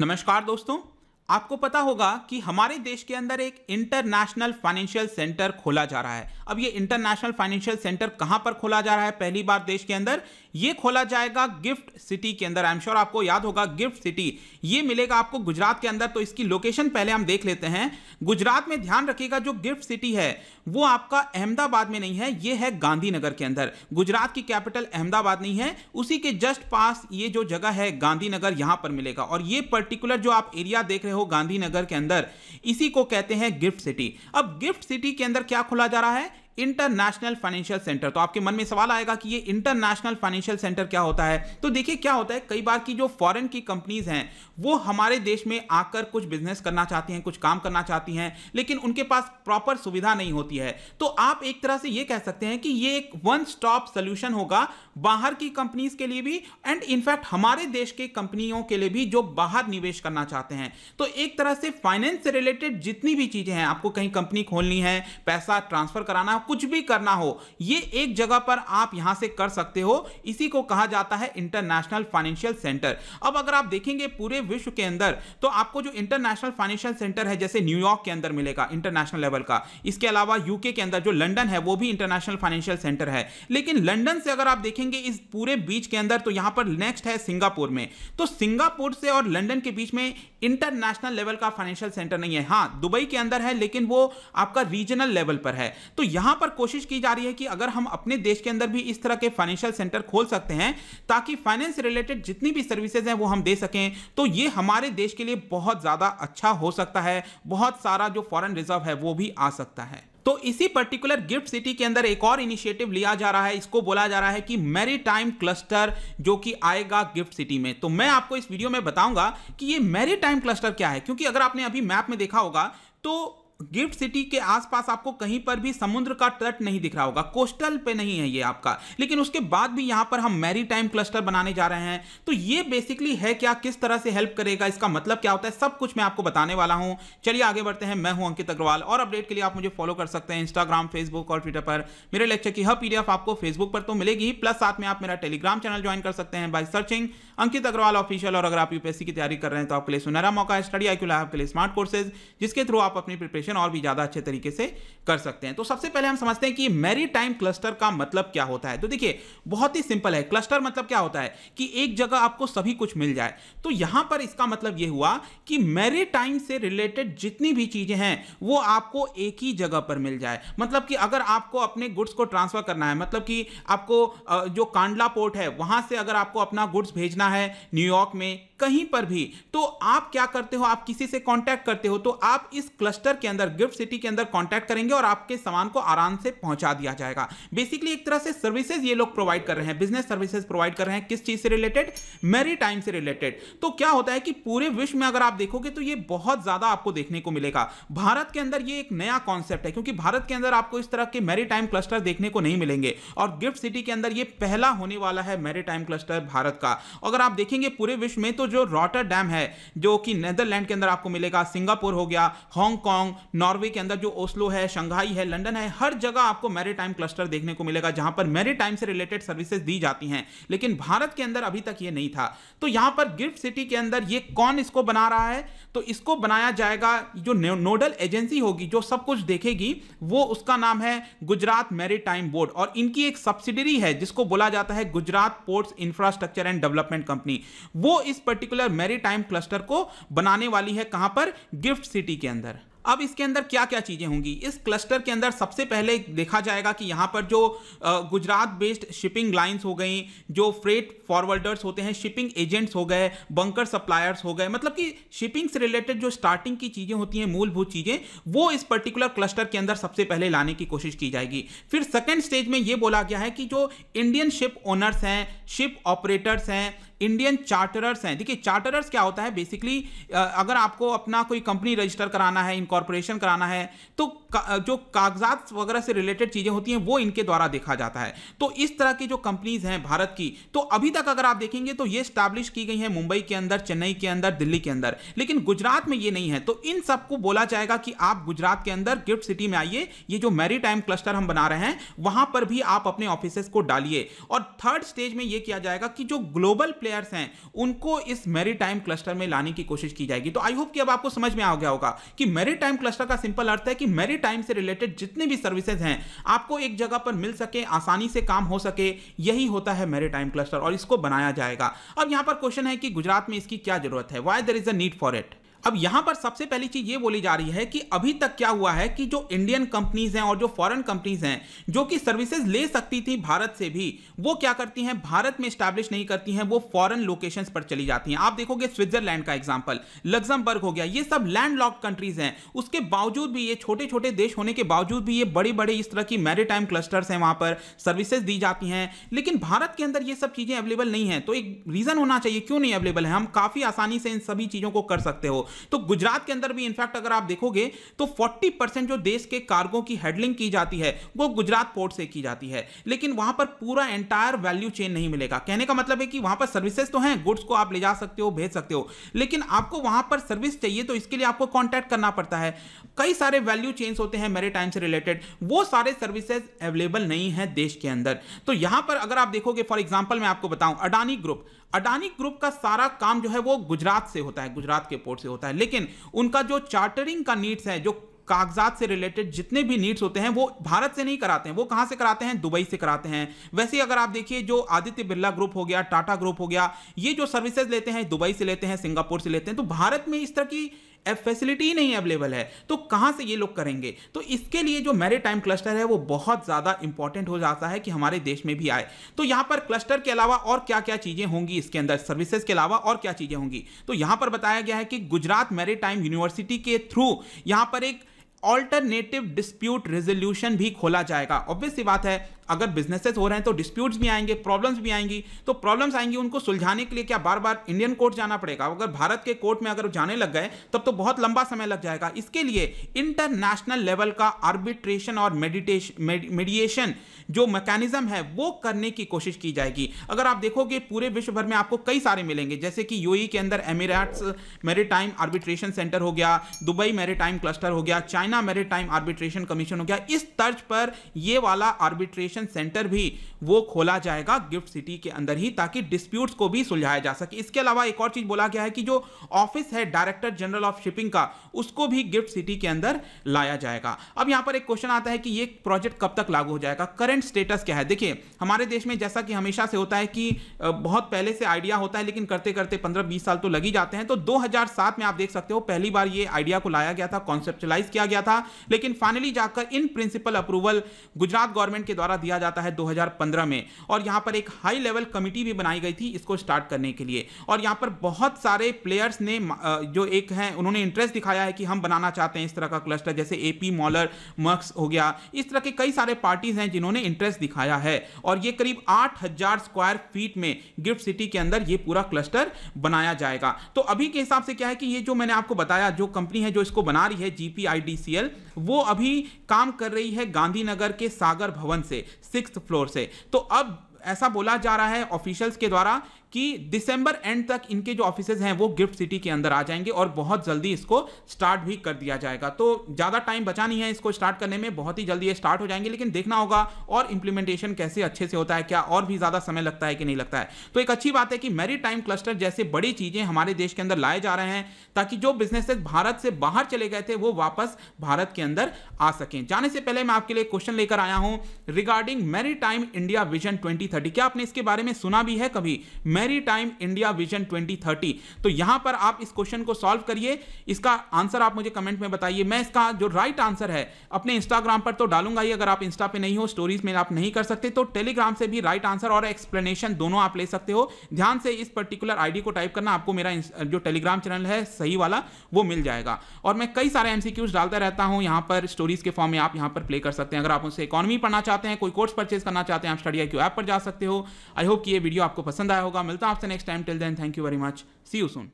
नमस्कार दोस्तों आपको पता होगा कि हमारे देश के अंदर एक इंटरनेशनल फाइनेंशियल सेंटर खोला जा रहा है अब ये इंटरनेशनल फाइनेंशियल सेंटर कहां पर खोला जा रहा है पहली बार देश के अंदर ये खोला जाएगा गिफ्ट सिटी के अंदर आई एम श्योर आपको याद होगा गिफ्ट सिटी ये मिलेगा आपको गुजरात के अंदर तो इसकी लोकेशन पहले हम देख लेते हैं गुजरात में ध्यान रखिएगा जो गिफ्ट सिटी है वो आपका अहमदाबाद में नहीं है ये है गांधीनगर के अंदर गुजरात की कैपिटल अहमदाबाद नहीं है उसी के जस्ट पास ये जो जगह है गांधीनगर यहां पर मिलेगा और ये पर्टिकुलर जो आप एरिया देख रहे हो गांधीनगर के अंदर इसी को कहते हैं गिफ्ट सिटी अब गिफ्ट सिटी के अंदर क्या खोला जा रहा है इंटरनेशनल फाइनेंशियल सेंटर तो आपके मन में सवाल आएगा कि ये इंटरनेशनल फाइनेंशियल सेंटर क्या होता है तो देखिए क्या होता है कई बार की जो फॉरेन की कंपनीज हैं वो हमारे देश में आकर कुछ बिजनेस करना चाहती हैं कुछ काम करना चाहती हैं लेकिन उनके पास प्रॉपर सुविधा नहीं होती है तो आप एक तरह से ये कह सकते हैं कि ये एक वन स्टॉप सोल्यूशन होगा बाहर की कंपनीज के लिए भी एंड इनफैक्ट हमारे देश के कंपनियों के लिए भी जो बाहर निवेश करना चाहते हैं तो एक तरह से फाइनेंस से रिलेटेड जितनी भी चीजें हैं आपको कहीं कंपनी खोलनी है पैसा ट्रांसफर कराना कुछ भी करना हो ये एक जगह पर आप यहां से कर सकते हो इसी को कहा जाता है इंटरनेशनल फाइनेंशियल सेंटर अब अगर आप देखेंगे पूरे विश्व के अंदर तो आपको जो इंटरनेशनल फाइनेंशियल सेंटर है जैसे न्यूयॉर्क के अंदर मिलेगा इंटरनेशनल लेवल का इसके अलावा यूके के अंदर जो लंडन है वो भी इंटरनेशनल फाइनेंशियल सेंटर है लेकिन लंडन से अगर आप देखेंगे इस पूरे बीच के अंदर तो यहां पर नेक्स्ट है सिंगापुर में तो सिंगापुर से और लंडन के बीच में इंटरनेशनल लेवल का फाइनेंशियल सेंटर नहीं है हाँ दुबई के अंदर है लेकिन वो आपका रीजनल लेवल पर है तो यहां यहां पर कोशिश की जा रही है कि अगर हम अपने देश के अंदर भी इस तरह के फाइनेंशियल सेंटर खोल सकते हैं ताकि फाइनेंस रिलेटेड जितनी भी सर्विसेज हैं वो हम दे सकें तो ये हमारे देश के लिए बहुत ज़्यादा अच्छा हो सकता है बहुत सारा जो फॉरेन रिजर्व है वो भी आ सकता है तो इसी पर्टिकुलर गिफ्ट सिटी के अंदर एक और इनिशिएटिव लिया जा रहा है इसको बोला जा रहा है कि मेरी टाइम क्लस्टर जो कि आएगा गिफ्ट सिटी में तो मैं आपको इस वीडियो में बताऊंगा कि ये मेरी टाइम क्लस्टर क्या है क्योंकि अगर आपने अभी मैप में देखा होगा तो गिफ्ट सिटी के आसपास आपको कहीं पर भी समुद्र का तट नहीं दिख रहा होगा कोस्टल पे नहीं है ये आपका लेकिन उसके बाद भी यहां पर हम मैरी टाइम क्लस्टर बनाने जा रहे हैं तो ये बेसिकली है क्या किस तरह से हेल्प करेगा इसका मतलब क्या होता है सब कुछ मैं आपको बताने वाला हूं चलिए आगे बढ़ते हैं मैं हूं अंकित अग्रवाल और अपडेट के लिए आप मुझे फॉलो कर सकते हैं इंस्टाग्राम फेसबुक और ट्विटर पर मेरे लेक्चर की हर पीडीएफ आपको फेसबुक पर तो मिलेगी प्लस साथ में आप मेरा टेलीग्राम चैनल ज्वाइन कर सकते हैं by searching Ankit Agarwal official और अगर आप यूपीएससी की तैयारी कर रहे हैं तो आपके लिए सुनहरा मौका है स्टडी आई क्यू आपके लिए स्मार्ट कोर्सेज जिसके थ्रू आप अपनी प्रिपरेशन कैलकुलेशन और भी ज़्यादा अच्छे तरीके से कर सकते हैं तो सबसे पहले हम समझते हैं कि मेरी टाइम क्लस्टर का मतलब क्या होता है तो देखिए बहुत ही सिंपल है क्लस्टर मतलब क्या होता है कि एक जगह आपको सभी कुछ मिल जाए तो यहां पर इसका मतलब यह हुआ कि मेरी टाइम से रिलेटेड जितनी भी चीज़ें हैं वो आपको एक ही जगह पर मिल जाए मतलब कि अगर आपको अपने गुड्स को ट्रांसफ़र करना है मतलब कि आपको जो कांडला पोर्ट है वहां से अगर आपको अपना गुड्स भेजना है न्यूयॉर्क में कहीं पर भी तो आप क्या करते हो आप किसी से कांटेक्ट करते हो तो आप इस क्लस्टर के अंदर अंदर गिफ्ट सिटी के अंदर कॉन्टैक्ट करेंगे और आपके सामान को आराम से पहुंचा दिया जाएगा बेसिकली एक तरह से सर्विसेज ये लोग प्रोवाइड कर रहे हैं बिजनेस सर्विसेज प्रोवाइड कर रहे हैं किस चीज से रिलेटेड मेरी टाइम से रिलेटेड तो क्या होता है कि पूरे विश्व में अगर आप देखोगे तो ये बहुत ज्यादा आपको देखने को मिलेगा भारत के अंदर ये एक नया कॉन्सेप्ट है क्योंकि भारत के अंदर आपको इस तरह के मेरी टाइम क्लस्टर देखने को नहीं मिलेंगे और गिफ्ट सिटी के अंदर ये पहला होने वाला है मेरी टाइम क्लस्टर भारत का अगर आप देखेंगे पूरे विश्व में तो जो रॉटर डैम है जो कि नेदरलैंड के अंदर आपको मिलेगा सिंगापुर हो गया हांगकॉन्ग नॉर्वे के अंदर जो ओस्लो है शंघाई है लंदन है हर जगह आपको मैरीटाइम क्लस्टर देखने को मिलेगा जहां पर मैरीटाइम से रिलेटेड सर्विसेज दी जाती हैं लेकिन भारत के अंदर अभी तक ये नहीं था तो यहां पर गिफ्ट सिटी के अंदर ये कौन इसको बना रहा है तो इसको बनाया जाएगा जो नोडल एजेंसी होगी जो सब कुछ देखेगी वो उसका नाम है गुजरात मैरीटाइम बोर्ड और इनकी एक सब्सिडरी है जिसको बोला जाता है Gujarat ports infrastructure and development company वो इस पर्टिकुलर मैरीटाइम क्लस्टर को बनाने वाली है कहां पर गिफ्ट सिटी के अंदर अब इसके अंदर क्या क्या चीज़ें होंगी इस क्लस्टर के अंदर सबसे पहले देखा जाएगा कि यहाँ पर जो गुजरात बेस्ड शिपिंग लाइन्स हो गई जो फ्रेट फॉरवर्डर्स होते हैं शिपिंग एजेंट्स हो गए बंकर सप्लायर्स हो गए मतलब कि शिपिंग से रिलेटेड जो स्टार्टिंग की चीज़ें होती हैं मूलभूत चीज़ें वो इस पर्टिकुलर क्लस्टर के अंदर सबसे पहले लाने की कोशिश की जाएगी फिर सेकेंड स्टेज में ये बोला गया है कि जो इंडियन शिप ओनर्स हैं शिप ऑपरेटर्स हैं इंडियन चार्टरर्स हैं देखिए चार्टरर्स क्या होता है बेसिकली अगर आपको अपना कोई कंपनी रजिस्टर कराना है इनकॉर्पोरेशन कराना है तो का, जो कागजात वगैरह से रिलेटेड चीज़ें होती हैं वो इनके द्वारा देखा जाता है तो इस तरह की जो कंपनीज हैं भारत की तो अभी तक अगर आप देखेंगे तो ये स्टैब्लिश की गई है मुंबई के अंदर चेन्नई के अंदर दिल्ली के अंदर लेकिन गुजरात में ये नहीं है तो इन सबको बोला जाएगा कि आप गुजरात के अंदर गिफ्ट सिटी में आइए ये जो मेरी क्लस्टर हम बना रहे हैं वहां पर भी आप अपने ऑफिसेस को डालिए और थर्ड स्टेज में यह किया जाएगा कि जो ग्लोबल प्ले प्लेयर्स हैं उनको इस मैरीटाइम क्लस्टर में लाने की कोशिश की जाएगी तो आई होप कि अब आपको समझ में आ गया होगा कि मैरीटाइम क्लस्टर का सिंपल अर्थ है कि मैरीटाइम से रिलेटेड जितने भी सर्विसेज हैं आपको एक जगह पर मिल सके आसानी से काम हो सके यही होता है मैरीटाइम क्लस्टर और इसको बनाया जाएगा अब यहां पर क्वेश्चन है कि गुजरात में इसकी क्या जरूरत है why there is a need for it अब यहां पर सबसे पहली चीज ये बोली जा रही है कि अभी तक क्या हुआ है कि जो इंडियन कंपनीज हैं और जो फॉरेन कंपनीज हैं जो कि सर्विसेज ले सकती थी भारत से भी वो क्या करती हैं भारत में स्टैब्लिश नहीं करती हैं वो फॉरेन लोकेशन पर चली जाती हैं आप देखोगे स्विट्जरलैंड का एग्जाम्पल लग्जमबर्ग हो गया ये सब लैंड कंट्रीज हैं उसके बावजूद भी ये छोटे छोटे देश होने के बावजूद भी ये बड़े बड़े इस तरह की मैरिटाइम क्लस्टर्स हैं वहां पर सर्विसेज दी जाती हैं लेकिन भारत के अंदर ये सब चीजें अवेलेबल नहीं है तो एक रीजन होना चाहिए क्यों नहीं अवेलेबल है हम काफी आसानी से इन सभी चीजों को कर सकते हो तो गुजरात के अंदर भी इनफैक्ट अगर आप देखोगे तो 40 परसेंट जो देश के कार्गो की हेडलिंग की जाती है वो गुजरात पोर्ट से की जाती है लेकिन वहां पर पूरा एंटायर वैल्यू चेन नहीं मिलेगा कहने का मतलब है कि वहां पर सर्विसेज तो हैं गुड्स को आप ले जा सकते हो भेज सकते हो लेकिन आपको वहां पर सर्विस चाहिए तो इसके लिए आपको कॉन्टैक्ट करना पड़ता है कई सारे वैल्यू चेन्स होते हैं मेरे टाइम से रिलेटेड वो सारे सर्विसेज अवेलेबल नहीं है देश के अंदर तो यहां पर अगर आप देखोगे फॉर एग्जाम्पल मैं आपको बताऊं अडानी ग्रुप अडानी ग्रुप का सारा काम जो है वो गुजरात से होता है गुजरात के पोर्ट से होता है लेकिन उनका जो चार्टरिंग का नीड्स है जो कागजात से रिलेटेड जितने भी नीड्स होते हैं वो भारत से नहीं कराते हैं वो कहाँ से कराते हैं दुबई से कराते हैं वैसे अगर आप देखिए जो आदित्य बिरला ग्रुप हो गया टाटा ग्रुप हो गया ये जो सर्विसेज लेते हैं दुबई से लेते हैं सिंगापुर से लेते हैं तो भारत में इस तरह की फैसिलिटी नहीं अवेलेबल है तो कहां से ये लोग करेंगे तो इसके लिए जो मेरे टाइम क्लस्टर है वो बहुत ज़्यादा इंपॉर्टेंट हो जाता है कि हमारे देश में भी आए तो यहां पर क्लस्टर के अलावा और क्या क्या चीज़ें होंगी इसके अंदर सर्विसेज के अलावा और क्या चीज़ें होंगी तो यहां पर बताया गया है कि गुजरात मेरे यूनिवर्सिटी के थ्रू यहां पर एक ऑल्टरनेटिव डिस्प्यूट रेजोल्यूशन भी खोला जाएगा ऑब्वियस सी बात है अगर बिजनेसेस हो रहे हैं तो डिस्प्यूट्स भी आएंगे प्रॉब्लम्स भी आएंगी तो प्रॉब्लम्स आएंगी उनको सुलझाने के लिए क्या बार बार इंडियन कोर्ट जाना पड़ेगा अगर भारत के कोर्ट में अगर जाने लग गए तब तो बहुत लंबा समय लग जाएगा इसके लिए इंटरनेशनल लेवल का आर्बिट्रेशन और मेडिएशन जो मैकेनिज्म है वो करने की कोशिश की जाएगी अगर आप देखोगे पूरे विश्व भर में आपको कई सारे मिलेंगे जैसे कि यू e के अंदर एमिरेट्स मैरिटाइम आर्बिट्रेशन सेंटर हो गया दुबई मैरिटाइम क्लस्टर हो गया चाइना मैरिटाइम आर्बिट्रेशन कमीशन हो गया इस तर्ज पर ये वाला आर्बिट्रेशन कम्युनिकेशन सेंटर भी वो खोला जाएगा गिफ्ट सिटी के अंदर ही ताकि डिस्प्यूट्स को भी सुलझाया जा सके इसके अलावा एक और चीज़ बोला गया है कि जो ऑफिस है डायरेक्टर जनरल ऑफ शिपिंग का उसको भी गिफ्ट सिटी के अंदर लाया जाएगा अब यहां पर एक क्वेश्चन आता है कि ये प्रोजेक्ट कब तक लागू हो जाएगा करंट स्टेटस क्या है देखिए हमारे देश में जैसा कि हमेशा से होता है कि बहुत पहले से आइडिया होता है लेकिन करते करते पंद्रह बीस साल तो लगी जाते हैं तो दो में आप देख सकते हो पहली बार ये आइडिया को लाया गया था कॉन्सेप्टलाइज किया गया था लेकिन फाइनली जाकर in principle approval Gujarat government के द्वारा दिया जाता है 2015 में और यहां पर एक हाई लेवल कमिटी भी बनाई गई थी इसको स्टार्ट करने के लिए और यहां पर बहुत सारे प्लेयर्स ने जो एक हैं उन्होंने इंटरेस्ट दिखाया है कि हम बनाना चाहते हैं इस तरह का क्लस्टर जैसे ए पी मॉलर मक्स हो गया इस तरह के कई सारे पार्टीज हैं जिन्होंने इंटरेस्ट दिखाया है और ये करीब आठ स्क्वायर फीट में गिफ्ट सिटी के अंदर ये पूरा क्लस्टर बनाया जाएगा तो अभी के हिसाब से क्या है कि ये जो मैंने आपको बताया जो कंपनी है जो इसको बना रही है जीपीआईडीसीएल वो अभी काम कर रही है गांधीनगर के सागर भवन से सिक्स फ्लोर से तो अब ऐसा बोला जा रहा है ऑफिशियल्स के द्वारा कि दिसंबर एंड तक इनके जो ऑफिसेज हैं वो गिफ्ट सिटी के अंदर आ जाएंगे और बहुत जल्दी इसको स्टार्ट भी कर दिया जाएगा तो ज़्यादा टाइम बचा नहीं है इसको स्टार्ट करने में बहुत ही जल्दी ये स्टार्ट हो जाएंगे लेकिन देखना होगा और इंप्लीमेंटेशन कैसे अच्छे से होता है क्या और भी ज़्यादा समय लगता है कि नहीं लगता है तो एक अच्छी बात है कि मेरी टाइम क्लस्टर जैसे बड़ी चीज़ें हमारे देश के अंदर लाए जा रहे हैं ताकि जो बिजनेसेस भारत से बाहर चले गए थे वो वापस भारत के अंदर आ सकें जाने से पहले मैं आपके लिए क्वेश्चन लेकर आया हूं रिगार्डिंग मेरी टाइम इंडिया विजन ट्वेंटी क्या आपने इसके बारे में सुना भी है कभी मेरी टाइम इंडिया विजन 2030 तो यहां पर आप इस क्वेश्चन को सॉल्व करिए इसका आंसर आप मुझे कमेंट में बताइए मैं इसका जो राइट आंसर है अपने इंस्टाग्राम पर तो डालूंगा ही अगर आप इंस्टा पे नहीं हो स्टोरीज में आप नहीं कर सकते तो टेलीग्राम से भी राइट आंसर और एक्सप्लेनेशन दोनों आप ले सकते हो ध्यान से इस पर्टिकुलर आईडी को टाइप करना आपको मेरा जो टेलीग्राम चैनल है सही वाला वो मिल जाएगा और मैं कई सारे एमसीक्यूज डालता रहता हूं यहां पर स्टोरीज के फॉर्म में आप यहां पर प्ले कर सकते हैं अगर आप उनसे इकोनॉमी पढ़ना चाहते हैं कोई कोर्स परचेज करना चाहते हैं आप स्टडी आई ऐप पर जा सकते हो आई होप कि ये वीडियो आपको पसंद आया होगा मिलता हूँ आपसे next time till then thank you very much see you soon